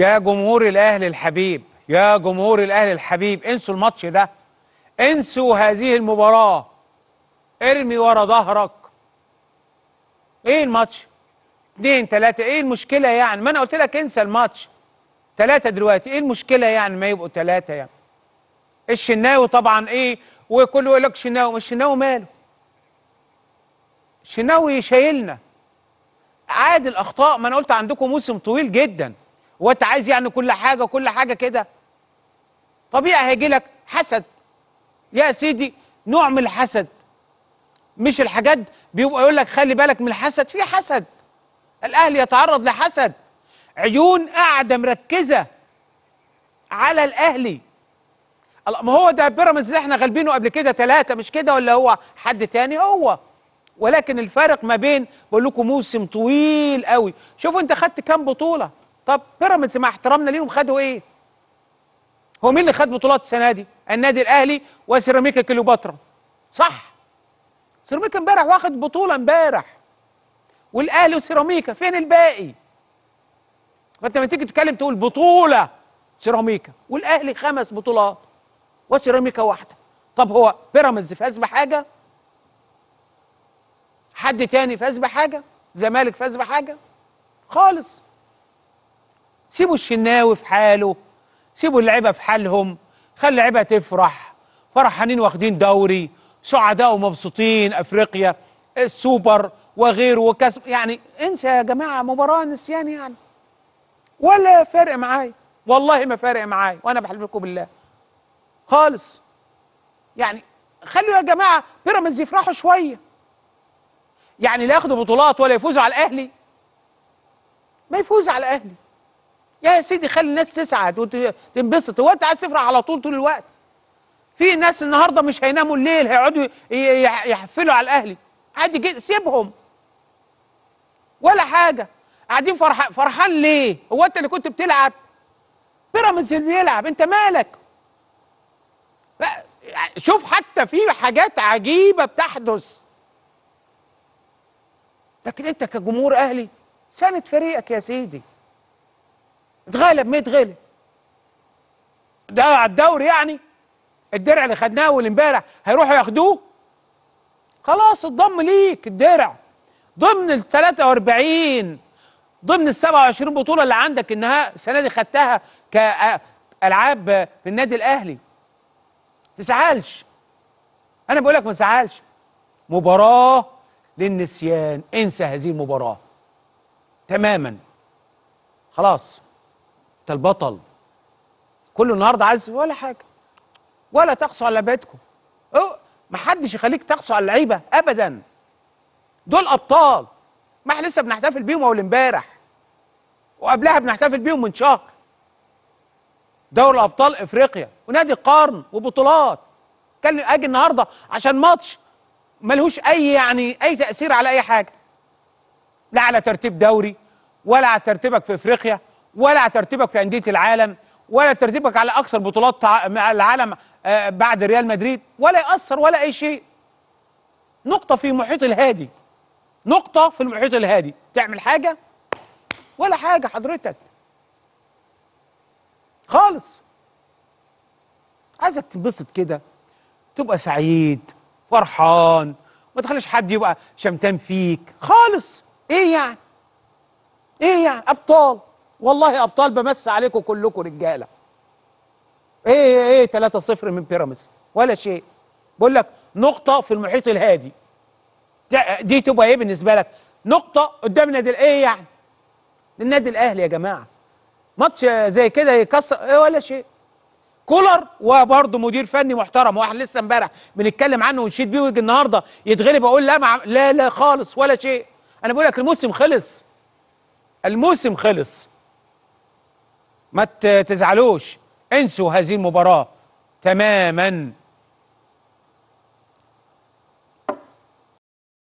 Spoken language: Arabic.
يا جمهور الاهلي الحبيب يا جمهور الاهلي الحبيب انسوا الماتش ده انسوا هذه المباراه ارمي ورا ظهرك ايه الماتش اتنين تلاتة ايه المشكلة يعني ما انا قلت لك انسى الماتش تلاتة دلوقتي ايه المشكلة يعني ما يبقوا تلاتة يعني الشناوي طبعا ايه وكله يقول لك شناوي الشناوي ماله الشناوي شايلنا عادل الاخطاء ما انا قلت عندكم موسم طويل جدا وانت عايز يعني كل حاجه كل حاجه كده طبيعي هيجي لك حسد يا سيدي نوع من الحسد مش الحاجات بيبقى يقول لك خلي بالك من الحسد في حسد الاهلي يتعرض لحسد عيون قاعده مركزه على الاهلي ما هو ده بيراميدز اللي احنا غالبينه قبل كده ثلاثه مش كده ولا هو حد تاني هو ولكن الفارق ما بين بقول لكم موسم طويل قوي شوفوا انت خدت كام بطوله طب بيراميدز مع احترامنا ليهم خدوا ايه؟ هو مين اللي خد بطولات السنه دي؟ النادي الاهلي وسيراميكا كليوباترا صح سيراميكا امبارح واخد بطوله امبارح والاهلي وسيراميكا فين الباقي؟ فانت لما تيجي تتكلم تقول بطوله سيراميكا والاهلي خمس بطولات وسيراميكا واحده طب هو بيراميدز فاز بحاجه؟ حد تاني فاز بحاجه؟ زمالك فاز بحاجه؟ خالص سيبوا الشناوي في حاله سيبوا اللعيبه في حالهم خلي اللعيبه تفرح فرحانين واخدين دوري سعداء ومبسوطين افريقيا السوبر وغيره وكاس يعني انسى يا جماعه مباراه نسيان يعني ولا فارق معايا والله ما فارق معايا وانا بحلف لكم بالله خالص يعني خلوا يا جماعه بيراميدز يفرحوا شويه يعني لا ياخدوا بطولات ولا يفوزوا على الاهلي ما يفوز على الاهلي يا سيدي خلي الناس تسعد وتنبسط هو انت عايز تفرح على طول طول الوقت في ناس النهارده مش هيناموا الليل هيقعدوا يحفلوا على الاهلي عادي جدا سيبهم ولا حاجه قاعدين فرح... فرحان ليه هو انت اللي كنت بتلعب بيراميدز اللي بيلعب انت مالك لا شوف حتى في حاجات عجيبه بتحدث لكن انت كجمهور اهلي ساند فريقك يا سيدي اتغلب 100 غلب ده على الدوري يعني الدرع اللي خدناه والامبارح هيروحوا ياخدوه خلاص اتضم ليك الدرع ضمن ال 43 ضمن ال 27 بطوله اللي عندك انها السنه دي خدتها كالعاب في النادي الاهلي تزعلش انا بقول لك ما تزعلش مباراه للنسيان انسى هذه المباراه تماما خلاص البطل كله النهارده عايز ولا حاجه ولا تقصوا على لعيبتكم ما حدش يخليك تقصوا على اللعيبه ابدا دول ابطال ما احنا لسه بنحتفل بيهم اول امبارح وقبلها بنحتفل بيهم من شهر دوري ابطال افريقيا ونادي قرن وبطولات كان اجي النهارده عشان ماتش ملهوش اي يعني اي تاثير على اي حاجه لا على ترتيب دوري ولا على ترتيبك في افريقيا ولا ترتيبك في أندية العالم ولا ترتيبك على أكثر بطولات العالم آه، بعد ريال مدريد ولا يأثر ولا أي شيء نقطة في المحيط الهادي نقطة في المحيط الهادي تعمل حاجة ولا حاجة حضرتك خالص عايزك تنبسط كده تبقى سعيد فرحان ما تخليش حد يبقى شمتان فيك خالص ايه يعني ايه يعني ابطال والله ابطال بمس عليكم كلكم رجاله ايه ايه 3 إيه، 0 من بيراميدز ولا شيء بقول لك نقطه في المحيط الهادي دي تبقى ايه بالنسبه لك نقطه قدام النادي ايه يعني للنادي الاهلي يا جماعه ماتش زي كده يكسر ايه ولا شيء كولر وبرضه مدير فني محترم واحد لسه امبارح بنتكلم عنه ونشيد بيه ويجي النهارده يتغلب اقول لا مع... لا لا خالص ولا شيء انا بقول لك الموسم خلص الموسم خلص ما تزعلوش انسوا هذه المباراة تماما